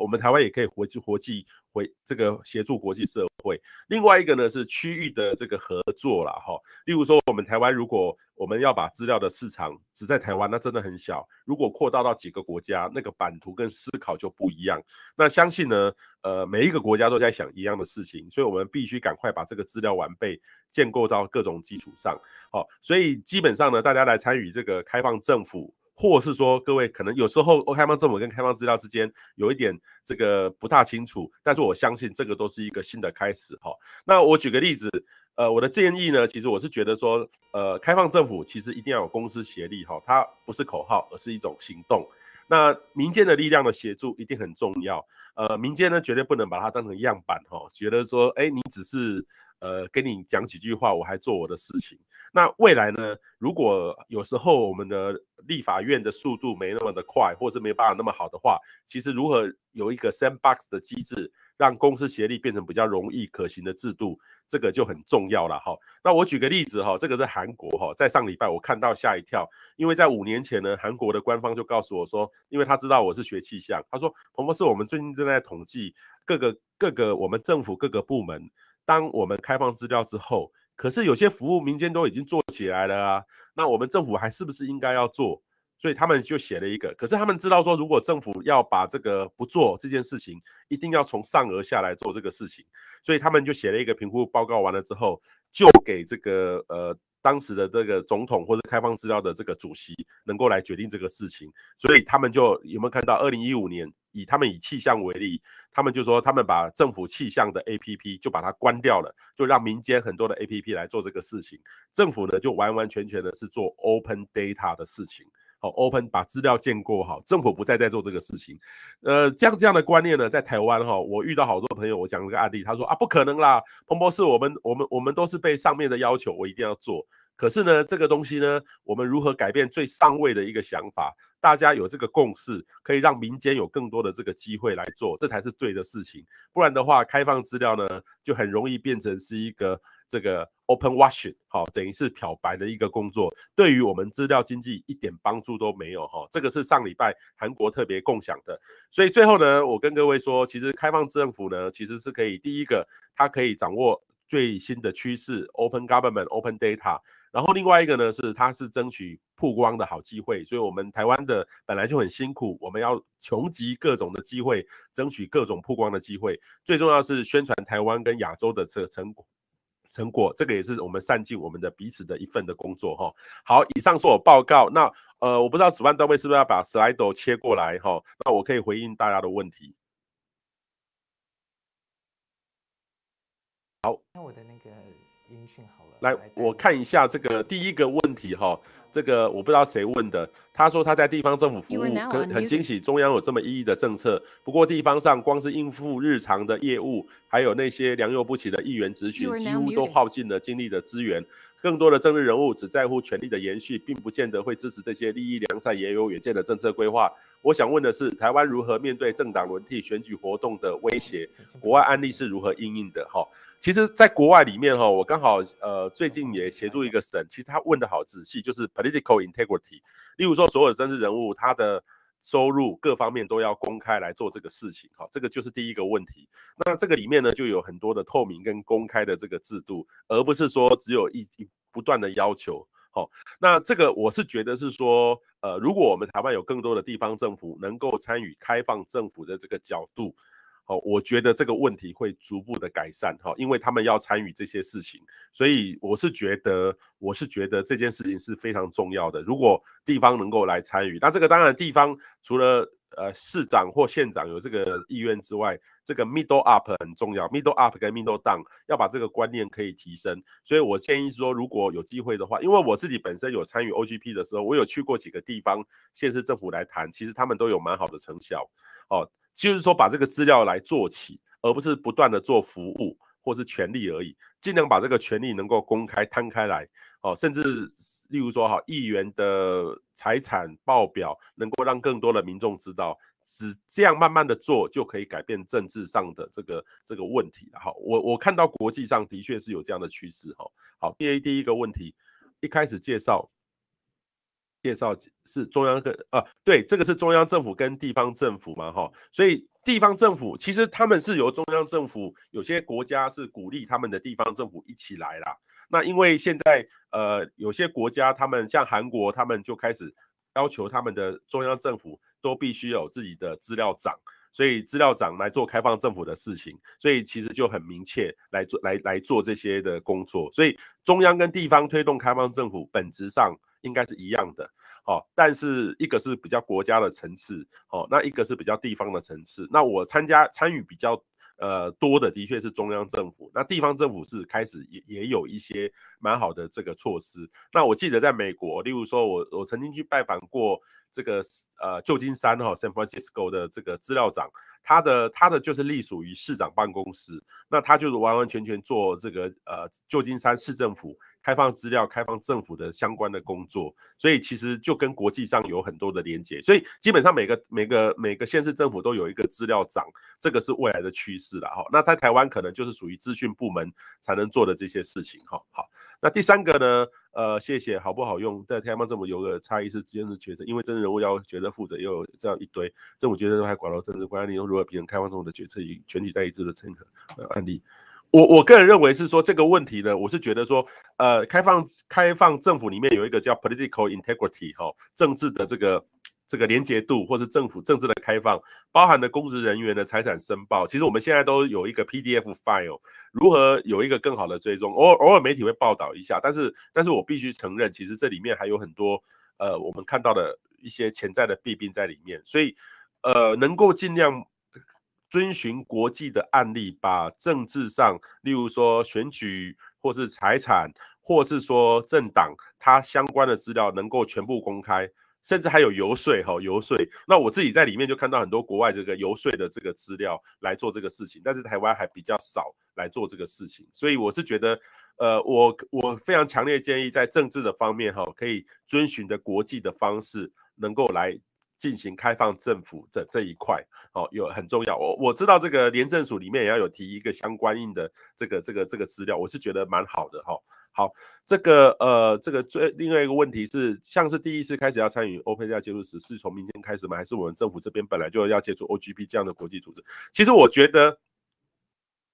我们台湾也可以活际、活际、回这个协助国际社会。另外一个呢是区域的这个合作了哈，例如说我们台湾如果。我们要把资料的市场只在台湾，那真的很小。如果扩大到几个国家，那个版图跟思考就不一样。那相信呢，呃，每一个国家都在想一样的事情，所以我们必须赶快把这个资料完备建构到各种基础上。好，所以基本上呢，大家来参与这个开放政府，或是说各位可能有时候，开放政府跟开放资料之间有一点这个不大清楚，但是我相信这个都是一个新的开始。哈，那我举个例子。呃，我的建议呢，其实我是觉得说，呃，开放政府其实一定要有公司协力哈，它不是口号，而是一种行动。那民间的力量的协助一定很重要。呃，民间呢绝对不能把它当成样板哈，觉得说，哎，你只是呃跟你讲几句话，我还做我的事情。那未来呢，如果有时候我们的立法院的速度没那么的快，或是没办法那么好的话，其实如何有一个 sandbox 的机制？让公司协力变成比较容易可行的制度，这个就很重要了哈。那我举个例子哈，这个是韩国哈，在上礼拜我看到吓一跳，因为在五年前呢，韩国的官方就告诉我说，因为他知道我是学气象，他说，彭博士，我们最近正在统计各个各个我们政府各个部门，当我们开放资料之后，可是有些服务民间都已经做起来了啊，那我们政府还是不是应该要做？所以他们就写了一个，可是他们知道说，如果政府要把这个不做这件事情，一定要从上而下来做这个事情，所以他们就写了一个评估报告。完了之后，就给这个呃当时的这个总统或者开放资料的这个主席能够来决定这个事情。所以他们就有没有看到，二零一五年以他们以气象为例，他们就说他们把政府气象的 A P P 就把它关掉了，就让民间很多的 A P P 来做这个事情。政府呢就完完全全的是做 Open Data 的事情。好，open 把资料建构好，政府不再在做这个事情。呃，这样这样的观念呢，在台湾哈，我遇到好多朋友，我讲了个案例，他说啊，不可能啦，彭博士，我们我们我们都是被上面的要求，我一定要做。可是呢，这个东西呢，我们如何改变最上位的一个想法？大家有这个共识，可以让民间有更多的这个机会来做，这才是对的事情。不然的话，开放资料呢，就很容易变成是一个。这个 open wash 好，等于是漂白的一个工作，对于我们资料经济一点帮助都没有哈。这个是上礼拜韩国特别共享的，所以最后呢，我跟各位说，其实开放政府呢，其实是可以第一个，它可以掌握最新的趋势，open government，open data，然后另外一个呢是它是争取曝光的好机会。所以我们台湾的本来就很辛苦，我们要穷极各种的机会，争取各种曝光的机会，最重要是宣传台湾跟亚洲的这成果。成果，这个也是我们善尽我们的彼此的一份的工作哈。好，以上是我报告，那呃，我不知道主办单位是不是要把 slide 切过来哈。那我可以回应大家的问题。好，那我的那个音讯好了。来，我看一下这个第一个问题哈。这个我不知道谁问的，他说他在地方政府服务很惊喜，中央有这么意义的政策。不过地方上光是应付日常的业务，还有那些良莠不齐的议员咨询，几乎都耗尽了精力的资源。更多的政治人物只在乎权力的延续，并不见得会支持这些利益良善、也有远见的政策规划。我想问的是，台湾如何面对政党轮替选举活动的威胁？国外案例是如何应用的？哈，其实，在国外里面，哈，我刚好呃，最近也协助一个省，其实他问的好仔细，就是 political integrity。例如说，所有的政治人物，他的收入各方面都要公开来做这个事情，好，这个就是第一个问题。那这个里面呢，就有很多的透明跟公开的这个制度，而不是说只有一不断的要求。好，那这个我是觉得是说，呃，如果我们台湾有更多的地方政府能够参与开放政府的这个角度。哦，我觉得这个问题会逐步的改善哈，因为他们要参与这些事情，所以我是觉得，我是觉得这件事情是非常重要的。如果地方能够来参与，那这个当然地方除了。呃，市长或县长有这个意愿之外，这个 middle up 很重要，middle up 跟 middle down 要把这个观念可以提升。所以我建议说，如果有机会的话，因为我自己本身有参与 OGP 的时候，我有去过几个地方，县市政府来谈，其实他们都有蛮好的成效。哦，就是说把这个资料来做起，而不是不断的做服务或是权利而已，尽量把这个权利能够公开摊开来。哦，甚至例如说，哈，议员的财产报表能够让更多的民众知道，只这样慢慢的做就可以改变政治上的这个这个问题了。哈。我我看到国际上的确是有这样的趋势，哈。好，第为第一个问题，一开始介绍介绍是中央跟呃，对，这个是中央政府跟地方政府嘛，哈。所以地方政府其实他们是由中央政府，有些国家是鼓励他们的地方政府一起来啦。那因为现在，呃，有些国家，他们像韩国，他们就开始要求他们的中央政府都必须有自己的资料长，所以资料长来做开放政府的事情，所以其实就很明确来做来来做这些的工作。所以中央跟地方推动开放政府，本质上应该是一样的，哦，但是一个是比较国家的层次，哦，那一个是比较地方的层次。那我参加参与比较。呃，多的的确是中央政府，那地方政府是开始也也有一些蛮好的这个措施。那我记得在美国，例如说，我我曾经去拜访过。这个呃，旧金山哈 （San Francisco） 的这个资料长，他的他的就是隶属于市长办公室，那他就是完完全全做这个呃，旧金山市政府开放资料、开放政府的相关的工作，所以其实就跟国际上有很多的连接，所以基本上每个每个每个县市政府都有一个资料长，这个是未来的趋势了哈。那在台湾可能就是属于资讯部门才能做的这些事情哈。好，那第三个呢？呃，谢谢，好不好用？在台湾政府有个差异是，之间的决策，因为真人物要觉得负责，又有这样一堆政府决策还管到政治管理，又如何平衡开放中的决策与全体代一致的成合？呃，案例，我我个人认为是说这个问题呢，我是觉得说，呃，开放开放政府里面有一个叫 political integrity 哈，政治的这个。这个廉洁度，或是政府政治的开放，包含的公职人员的财产申报，其实我们现在都有一个 PDF file，如何有一个更好的追踪？偶偶尔媒体会报道一下，但是但是我必须承认，其实这里面还有很多呃，我们看到的一些潜在的弊病在里面。所以呃，能够尽量遵循国际的案例，把政治上，例如说选举，或是财产，或是说政党它相关的资料，能够全部公开。甚至还有游说哈，游说。那我自己在里面就看到很多国外这个游说的这个资料来做这个事情，但是台湾还比较少来做这个事情。所以我是觉得，呃，我我非常强烈建议在政治的方面哈，可以遵循的国际的方式，能够来进行开放政府这这一块，哦，有很重要。我我知道这个廉政署里面也要有提一个相关应的这个这个这个资料，我是觉得蛮好的哈。好，这个呃，这个最另外一个问题是，像是第一次开始要参与 open a i 接入时，是从明天开始吗？还是我们政府这边本来就要借助 OGP 这样的国际组织？其实我觉得，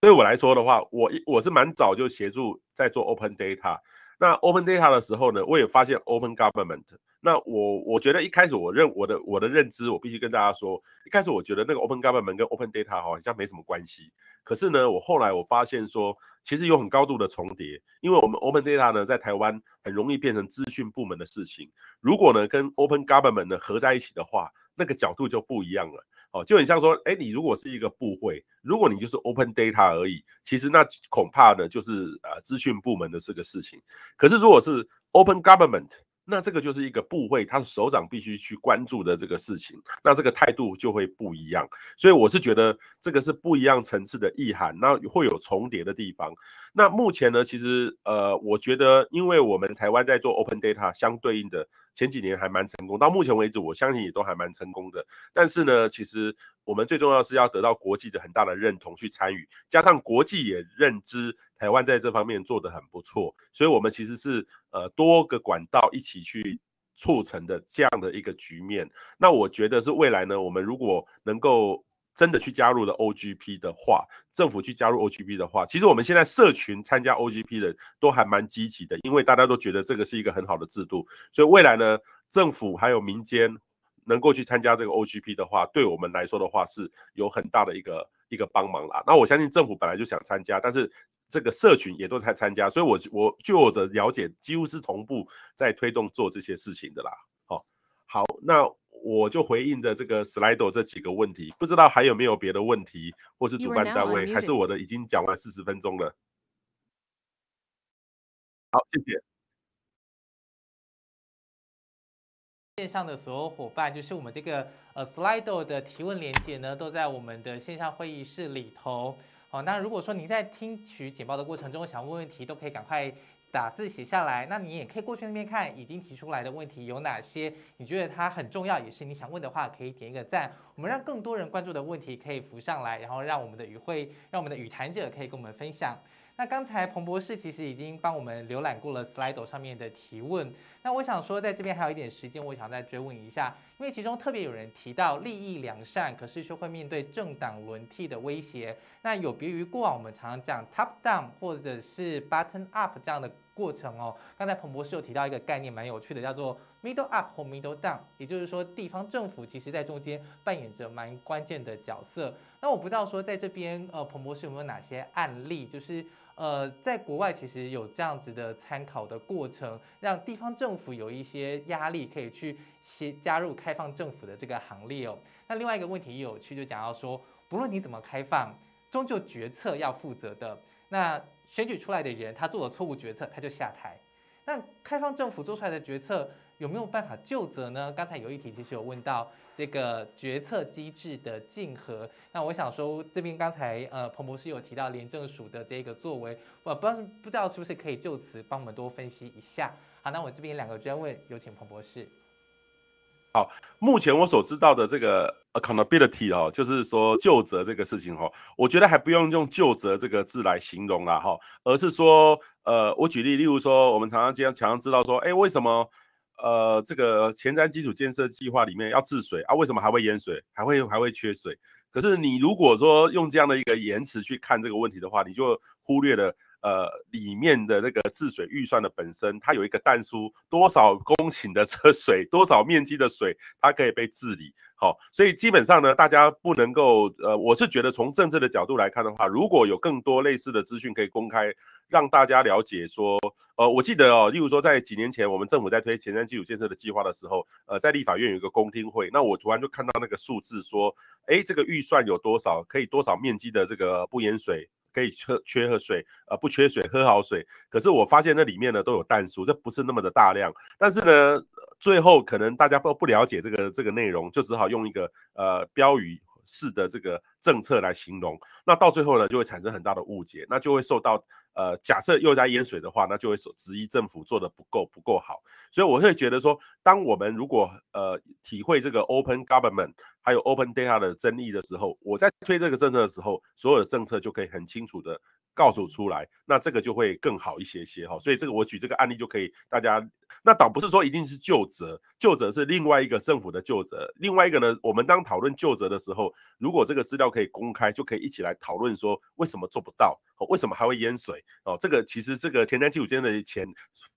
对我来说的话，我我是蛮早就协助在做 open data。那 open data 的时候呢，我也发现 open government。那我我觉得一开始我认我的我的认知，我必须跟大家说，一开始我觉得那个 open government 跟 open data 好像没什么关系。可是呢，我后来我发现说，其实有很高度的重叠，因为我们 open data 呢在台湾很容易变成资讯部门的事情。如果呢跟 open government 呢合在一起的话，那个角度就不一样了，哦，就很像说，哎，你如果是一个部会，如果你就是 open data 而已，其实那恐怕呢就是呃资讯部门的这个事情。可是如果是 open government。那这个就是一个部会，他的首长必须去关注的这个事情，那这个态度就会不一样。所以我是觉得这个是不一样层次的意涵，那会有重叠的地方。那目前呢，其实呃，我觉得，因为我们台湾在做 open data 相对应的前几年还蛮成功，到目前为止，我相信也都还蛮成功的。但是呢，其实我们最重要是要得到国际的很大的认同去参与，加上国际也认知。台湾在这方面做的很不错，所以我们其实是呃多个管道一起去促成的这样的一个局面。那我觉得是未来呢，我们如果能够真的去加入的 OGP 的话，政府去加入 OGP 的话，其实我们现在社群参加 OGP 的都还蛮积极的，因为大家都觉得这个是一个很好的制度。所以未来呢，政府还有民间能够去参加这个 OGP 的话，对我们来说的话是有很大的一个一个帮忙啦。那我相信政府本来就想参加，但是。这个社群也都在参加，所以我我据我的了解，几乎是同步在推动做这些事情的啦。哦，好，那我就回应着这个 slideo 这几个问题，不知道还有没有别的问题，或是主办单位还是我的已经讲完四十分钟了。好，谢谢。线上的所有伙伴，就是我们这个呃 slideo 的提问连接呢，都在我们的线上会议室里头。哦，那如果说你在听取简报的过程中想问问题，都可以赶快打字写下来。那你也可以过去那边看已经提出来的问题有哪些，你觉得它很重要，也是你想问的话，可以点一个赞。我们让更多人关注的问题可以浮上来，然后让我们的与会，让我们的与谈者可以跟我们分享。那刚才彭博士其实已经帮我们浏览过了 slide 上面的提问。那我想说，在这边还有一点时间，我想再追问一下，因为其中特别有人提到利益良善，可是却会面对政党轮替的威胁。那有别于过往我们常常讲 top down 或者是 b u t t o n up 这样的过程哦。刚才彭博士有提到一个概念蛮有趣的，叫做 middle up 或 middle down，也就是说地方政府其实在中间扮演着蛮关键的角色。那我不知道说在这边呃，彭博士有没有哪些案例，就是。呃，在国外其实有这样子的参考的过程，让地方政府有一些压力，可以去先加入开放政府的这个行列哦。那另外一个问题也有趣，就讲到说，不论你怎么开放，终究决策要负责的。那选举出来的人，他做了错误决策，他就下台。那开放政府做出来的决策。有没有办法就责呢？刚才有一题，其实有问到这个决策机制的竞合。那我想说，这边刚才呃彭博士有提到廉政署的这个作为，我不知道不知道是不是可以就此帮我们多分析一下。好，那我这边两个专问，有请彭博士。好，目前我所知道的这个 accountability 哦，就是说就责这个事情哦，我觉得还不用用就责这个字来形容啦哈，而是说呃，我举例，例如说我们常常经常常知道说，哎，为什么？呃，这个前瞻基础建设计划里面要治水啊，为什么还会淹水，还会还会缺水？可是你如果说用这样的一个延迟去看这个问题的话，你就忽略了。呃，里面的那个治水预算的本身，它有一个淡书，多少公顷的这 水，多少面积的水，它可以被治理。好，所以基本上呢，大家不能够，呃，我是觉得从政治的角度来看的话，如果有更多类似的资讯可以公开，让大家了解说，呃，我记得哦，例如说在几年前我们政府在推前瞻基础建设的计划的时候，呃，在立法院有一个公听会，那我突然就看到那个数字说，哎，这个预算有多少，可以多少面积的这个不淹水。可以缺缺喝水，呃，不缺水，喝好水。可是我发现那里面呢都有氮素，这不是那么的大量。但是呢，最后可能大家不不了解这个这个内容，就只好用一个呃标语。是的，这个政策来形容，那到最后呢，就会产生很大的误解，那就会受到呃，假设又在淹水的话，那就会质疑政府做的不够不够好。所以我会觉得说，当我们如果呃体会这个 open government 还有 open data 的争议的时候，我在推这个政策的时候，所有的政策就可以很清楚的。告诉出来，那这个就会更好一些些哈。所以这个我举这个案例就可以，大家那倒不是说一定是旧责，旧责是另外一个政府的旧责。另外一个呢，我们当讨论旧责的时候，如果这个资料可以公开，就可以一起来讨论说为什么做不到。为什么还会淹水？哦，这个其实这个田江七五间的钱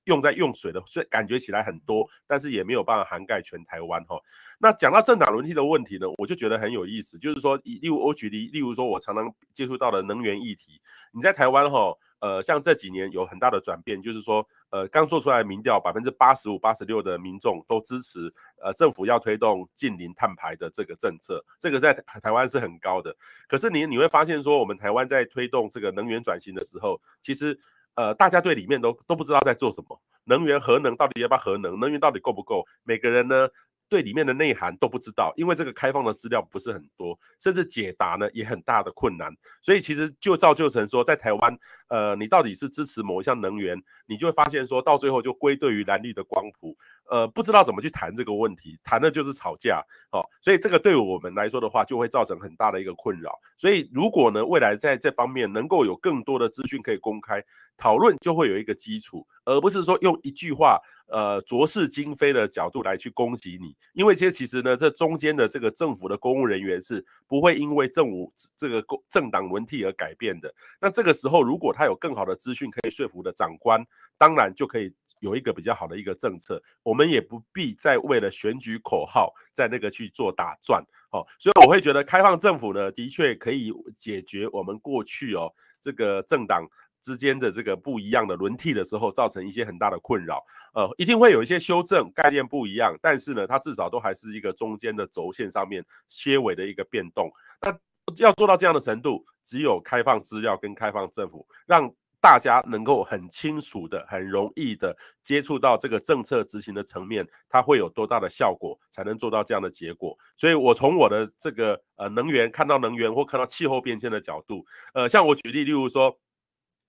用在用水的，所以感觉起来很多，但是也没有办法涵盖全台湾哈。那讲到政党轮替的问题呢，我就觉得很有意思，就是说，以例如我举例，例如说我常常接触到的能源议题，你在台湾哈。呃，像这几年有很大的转变，就是说，呃，刚做出来民调，百分之八十五、八十六的民众都支持，呃，政府要推动近零碳排的这个政策，这个在台湾是很高的。可是你你会发现，说我们台湾在推动这个能源转型的时候，其实，呃，大家对里面都都不知道在做什么。能源、核能到底要不要核能？能源到底够不够？每个人呢？对里面的内涵都不知道，因为这个开放的资料不是很多，甚至解答呢也很大的困难，所以其实就造就成说，在台湾，呃，你到底是支持某一项能源，你就会发现说，到最后就归对于蓝绿的光谱。呃，不知道怎么去谈这个问题，谈的就是吵架，好，所以这个对我们来说的话，就会造成很大的一个困扰。所以如果呢，未来在这方面能够有更多的资讯可以公开讨论，就会有一个基础，而不是说用一句话，呃，浊世今非的角度来去攻击你。因为其实其实呢，这中间的这个政府的公务人员是不会因为政务这个政党轮替而改变的。那这个时候，如果他有更好的资讯可以说服的长官，当然就可以。有一个比较好的一个政策，我们也不必再为了选举口号在那个去做打转，哦。所以我会觉得开放政府呢，的确可以解决我们过去哦这个政党之间的这个不一样的轮替的时候造成一些很大的困扰，呃，一定会有一些修正概念不一样，但是呢，它至少都还是一个中间的轴线上面切尾的一个变动，那要做到这样的程度，只有开放资料跟开放政府让。大家能够很清楚的、很容易的接触到这个政策执行的层面，它会有多大的效果，才能做到这样的结果？所以，我从我的这个呃能源看到能源，或看到气候变迁的角度，呃，像我举例，例如说。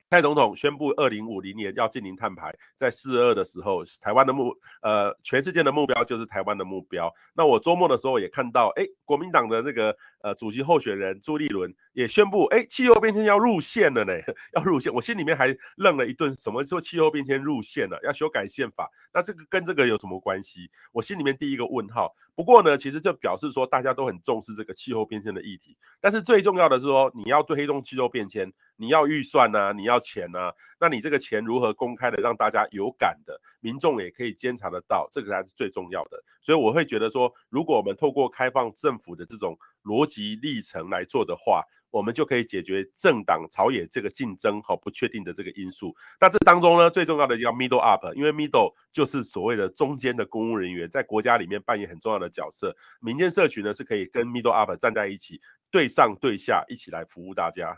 蔡总统宣布，二零五零年要进行碳排。在四二的时候，台湾的目，呃，全世界的目标就是台湾的目标。那我周末的时候也看到，哎，国民党的那个呃，主席候选人朱立伦也宣布，哎，气候变迁要入宪了呢，要入宪。我心里面还愣了一顿，什么时候气候变迁入宪了？要修改宪法，那这个跟这个有什么关系？我心里面第一个问号。不过呢，其实就表示说，大家都很重视这个气候变迁的议题。但是最重要的是说，你要对黑洞气候变迁。你要预算呢？你要钱呢？那你这个钱如何公开的让大家有感的，民众也可以监察得到，这个才是最重要的。所以我会觉得说，如果我们透过开放政府的这种逻辑历程来做的话，我们就可以解决政党朝野这个竞争和不确定的这个因素。那这当中呢，最重要的叫 middle up，因为 middle 就是所谓的中间的公务人员，在国家里面扮演很重要的角色。民间社群呢是可以跟 middle up 站在一起，对上对下一起来服务大家。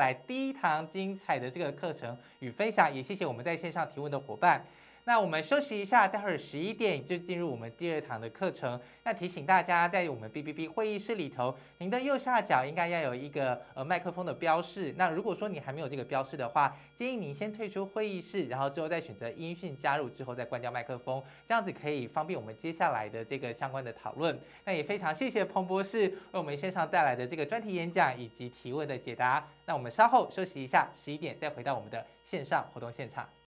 来第一堂精彩的这个课程与分享，也谢谢我们在线上提问的伙伴。那我们休息一下，待会儿十一点就进入我们第二堂的课程。那提醒大家，在我们 B B B 会议室里头，您的右下角应该要有一个呃麦克风的标识。那如果说你还没有这个标识的话，建议您先退出会议室，然后之后再选择音讯加入之后再关掉麦克风，这样子可以方便我们接下来的这个相关的讨论。那也非常谢谢彭博士为我们线上带来的这个专题演讲以及提问的解答。那我们稍后休息一下，十一点再回到我们的线上活动现场。